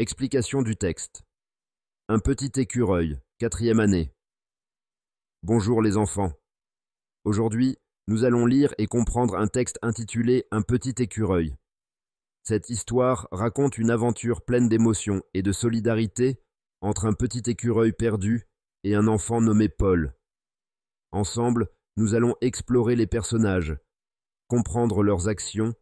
Explication du texte. Un petit écureuil, quatrième année. Bonjour les enfants. Aujourd'hui, nous allons lire et comprendre un texte intitulé Un petit écureuil. Cette histoire raconte une aventure pleine d'émotions et de solidarité entre un petit écureuil perdu et un enfant nommé Paul. Ensemble, nous allons explorer les personnages, comprendre leurs actions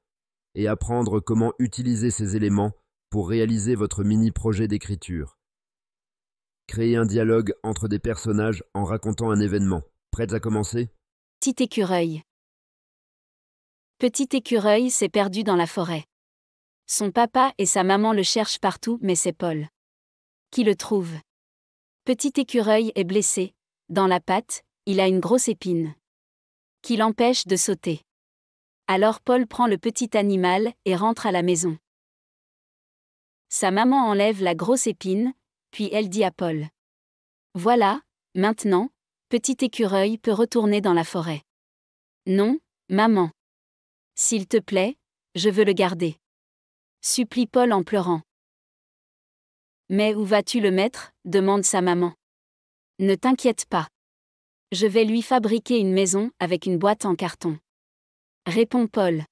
et apprendre comment utiliser ces éléments pour réaliser votre mini-projet d'écriture. Créez un dialogue entre des personnages en racontant un événement. Prête à commencer Petit écureuil. Petit écureuil s'est perdu dans la forêt. Son papa et sa maman le cherchent partout, mais c'est Paul. Qui le trouve Petit écureuil est blessé. Dans la patte, il a une grosse épine. Qui l'empêche de sauter. Alors Paul prend le petit animal et rentre à la maison. Sa maman enlève la grosse épine, puis elle dit à Paul. Voilà, maintenant, petit écureuil peut retourner dans la forêt. Non, maman. S'il te plaît, je veux le garder. Supplie Paul en pleurant. Mais où vas-tu le mettre demande sa maman. Ne t'inquiète pas. Je vais lui fabriquer une maison avec une boîte en carton. Répond Paul.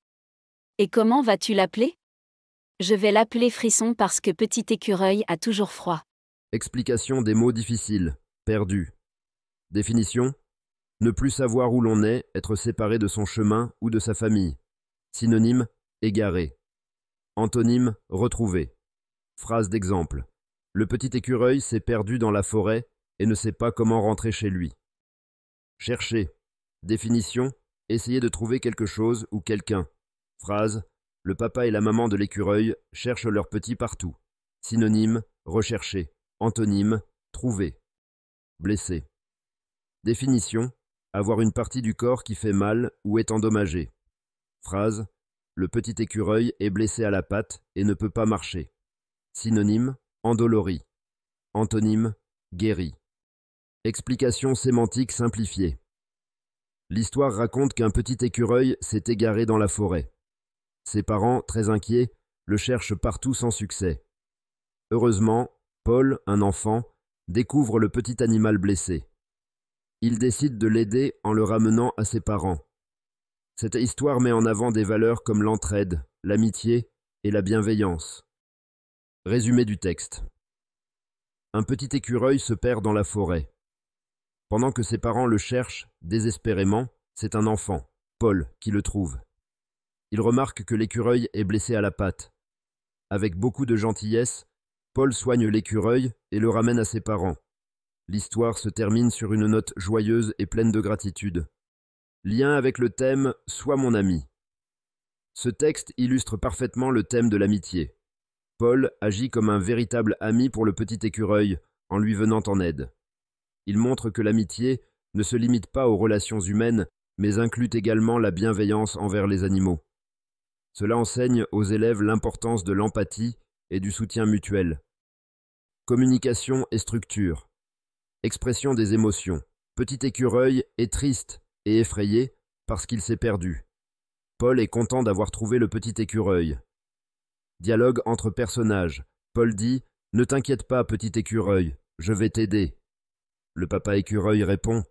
Et comment vas-tu l'appeler je vais l'appeler frisson parce que petit écureuil a toujours froid. Explication des mots difficiles. Perdu. Définition Ne plus savoir où l'on est, être séparé de son chemin ou de sa famille. Synonyme Égaré. Antonyme Retrouvé. Phrase d'exemple. Le petit écureuil s'est perdu dans la forêt et ne sait pas comment rentrer chez lui. Chercher. Définition Essayer de trouver quelque chose ou quelqu'un. Phrase le papa et la maman de l'écureuil cherchent leur petit partout. Synonyme, rechercher. Antonyme, trouver. Blessé. Définition avoir une partie du corps qui fait mal ou est endommagée. Phrase Le petit écureuil est blessé à la patte et ne peut pas marcher. Synonyme endolori. Antonyme guéri. Explication sémantique simplifiée. L'histoire raconte qu'un petit écureuil s'est égaré dans la forêt. Ses parents, très inquiets, le cherchent partout sans succès. Heureusement, Paul, un enfant, découvre le petit animal blessé. Il décide de l'aider en le ramenant à ses parents. Cette histoire met en avant des valeurs comme l'entraide, l'amitié et la bienveillance. Résumé du texte. Un petit écureuil se perd dans la forêt. Pendant que ses parents le cherchent, désespérément, c'est un enfant, Paul, qui le trouve il remarque que l'écureuil est blessé à la patte. Avec beaucoup de gentillesse, Paul soigne l'écureuil et le ramène à ses parents. L'histoire se termine sur une note joyeuse et pleine de gratitude. Lien avec le thème Sois mon ami. Ce texte illustre parfaitement le thème de l'amitié. Paul agit comme un véritable ami pour le petit écureuil en lui venant en aide. Il montre que l'amitié ne se limite pas aux relations humaines, mais inclut également la bienveillance envers les animaux. Cela enseigne aux élèves l'importance de l'empathie et du soutien mutuel. Communication et structure. Expression des émotions. Petit écureuil est triste et effrayé parce qu'il s'est perdu. Paul est content d'avoir trouvé le petit écureuil. Dialogue entre personnages. Paul dit Ne t'inquiète pas, petit écureuil, je vais t'aider. Le papa écureuil répond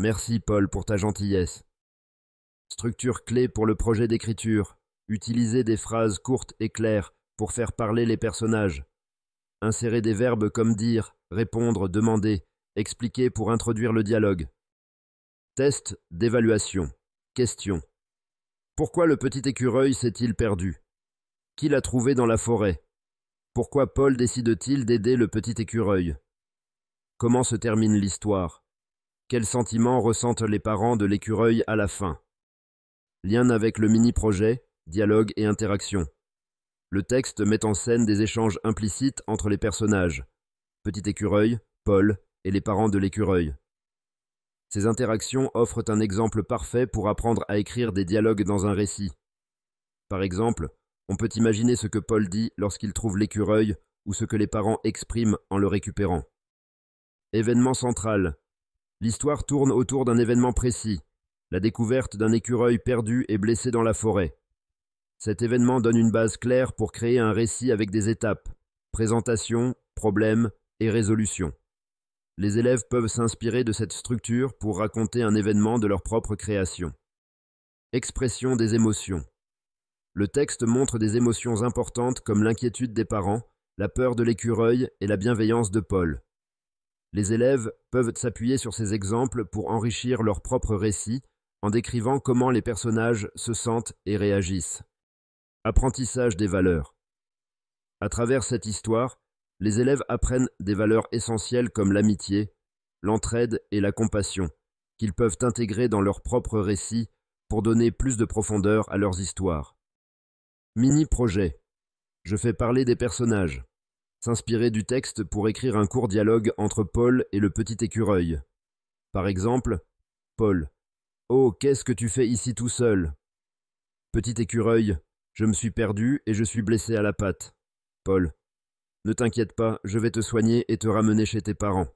Merci, Paul, pour ta gentillesse. Structure clé pour le projet d'écriture. Utiliser des phrases courtes et claires pour faire parler les personnages. Insérer des verbes comme dire, répondre, demander, expliquer pour introduire le dialogue. Test d'évaluation. Question. Pourquoi le petit écureuil s'est-il perdu Qui l'a trouvé dans la forêt Pourquoi Paul décide-t-il d'aider le petit écureuil Comment se termine l'histoire Quels sentiments ressentent les parents de l'écureuil à la fin Lien avec le mini-projet dialogue et interaction. Le texte met en scène des échanges implicites entre les personnages, Petit Écureuil, Paul et les parents de l'écureuil. Ces interactions offrent un exemple parfait pour apprendre à écrire des dialogues dans un récit. Par exemple, on peut imaginer ce que Paul dit lorsqu'il trouve l'écureuil ou ce que les parents expriment en le récupérant. Événement central. L'histoire tourne autour d'un événement précis, la découverte d'un écureuil perdu et blessé dans la forêt. Cet événement donne une base claire pour créer un récit avec des étapes, présentation, problème et résolution. Les élèves peuvent s'inspirer de cette structure pour raconter un événement de leur propre création. Expression des émotions. Le texte montre des émotions importantes comme l'inquiétude des parents, la peur de l'écureuil et la bienveillance de Paul. Les élèves peuvent s'appuyer sur ces exemples pour enrichir leur propre récit en décrivant comment les personnages se sentent et réagissent. Apprentissage des valeurs. À travers cette histoire, les élèves apprennent des valeurs essentielles comme l'amitié, l'entraide et la compassion, qu'ils peuvent intégrer dans leur propre récit pour donner plus de profondeur à leurs histoires. Mini-projet. Je fais parler des personnages. S'inspirer du texte pour écrire un court dialogue entre Paul et le petit écureuil. Par exemple, Paul. Oh, qu'est-ce que tu fais ici tout seul Petit écureuil, je me suis perdu et je suis blessé à la patte. Paul. Ne t'inquiète pas, je vais te soigner et te ramener chez tes parents.